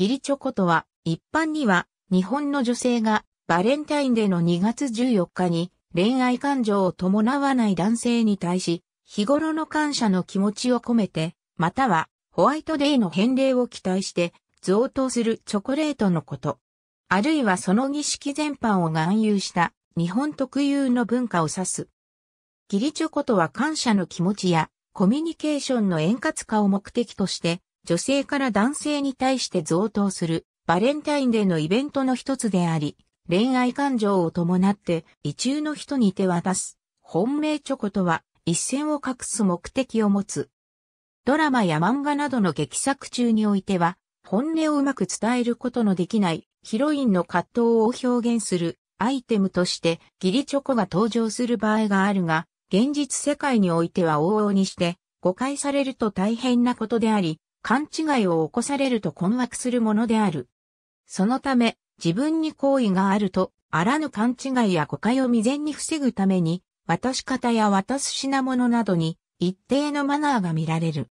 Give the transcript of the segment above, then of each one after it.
義理チョコとは、一般には、日本の女性が、バレンタインデーの2月14日に、恋愛感情を伴わない男性に対し、日頃の感謝の気持ちを込めて、または、ホワイトデーの返礼を期待して、贈答するチョコレートのこと。あるいはその儀式全般を含有した日本特有の文化を指す。義理チョコとは感謝の気持ちやコミュニケーションの円滑化を目的として女性から男性に対して贈答するバレンタインデーのイベントの一つであり、恋愛感情を伴って異中の人に手渡す本命チョコとは一線を画す目的を持つ。ドラマや漫画などの劇作中においては、本音をうまく伝えることのできないヒロインの葛藤を表現するアイテムとしてギリチョコが登場する場合があるが、現実世界においては往々にして誤解されると大変なことであり、勘違いを起こされると困惑するものである。そのため、自分に好意があると、あらぬ勘違いや誤解を未然に防ぐために、渡し方や渡す品物などに、一定のマナーが見られる。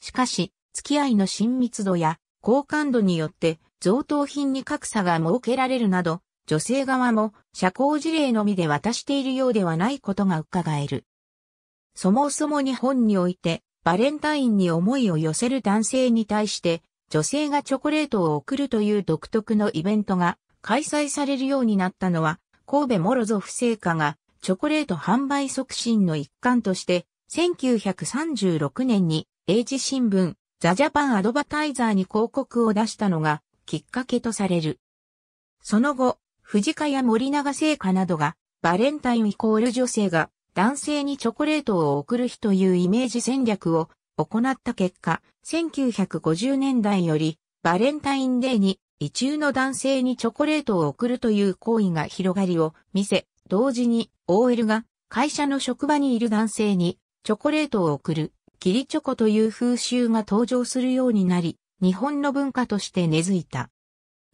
しかし、付き合いの親密度や好感度によって贈答品に格差が設けられるなど、女性側も社交事例のみで渡しているようではないことが伺える。そもそも日本においてバレンタインに思いを寄せる男性に対して、女性がチョコレートを贈るという独特のイベントが開催されるようになったのは、神戸モロゾフ製菓がチョコレート販売促進の一環として、1936年に英字新聞、ザ・ジャパン・アドバタイザーに広告を出したのがきっかけとされる。その後、藤川や森永製菓などがバレンタインイコール女性が男性にチョコレートを贈る日というイメージ戦略を行った結果、1950年代よりバレンタインデーに異中の男性にチョコレートを贈るという行為が広がりを見せ、同時に OL が会社の職場にいる男性にチョコレートを贈る、キリチョコという風習が登場するようになり、日本の文化として根付いた。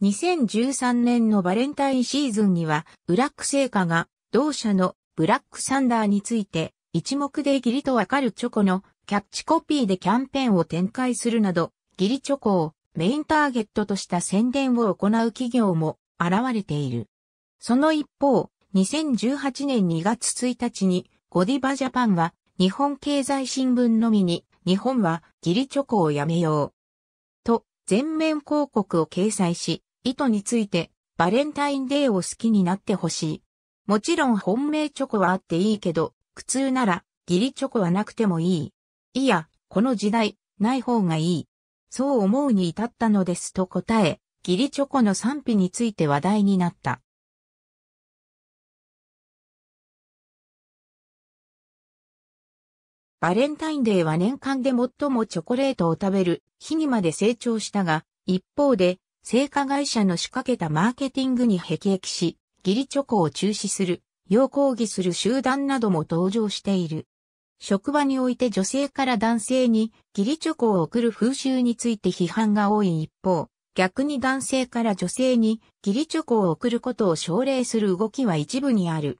2013年のバレンタインシーズンには、ウラック製菓が同社のブラックサンダーについて、一目で義理とわかるチョコのキャッチコピーでキャンペーンを展開するなど、義理チョコをメインターゲットとした宣伝を行う企業も現れている。その一方、2018年2月1日にゴディバジャパンは日本経済新聞のみに日本は義理チョコをやめよう。と全面広告を掲載し、意図についてバレンタインデーを好きになってほしい。もちろん本命チョコはあっていいけど、苦痛なら、義理チョコはなくてもいい。いや、この時代、ない方がいい。そう思うに至ったのですと答え、義理チョコの賛否について話題になった。バレンタインデーは年間で最もチョコレートを食べる日にまで成長したが、一方で、製菓会社の仕掛けたマーケティングに辟易し、義理チョコを中止する、要抗議する集団なども登場している。職場において女性から男性に義理チョコを送る風習について批判が多い一方、逆に男性から女性に義理チョコを送ることを奨励する動きは一部にある。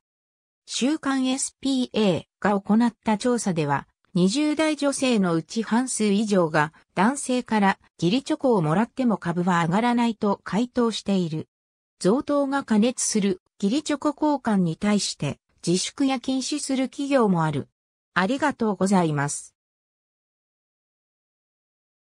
週刊 SPA が行った調査では、20代女性のうち半数以上が男性から義理チョコをもらっても株は上がらないと回答している。贈答が加熱する義理チョコ交換に対して自粛や禁止する企業もある。ありがとうございます。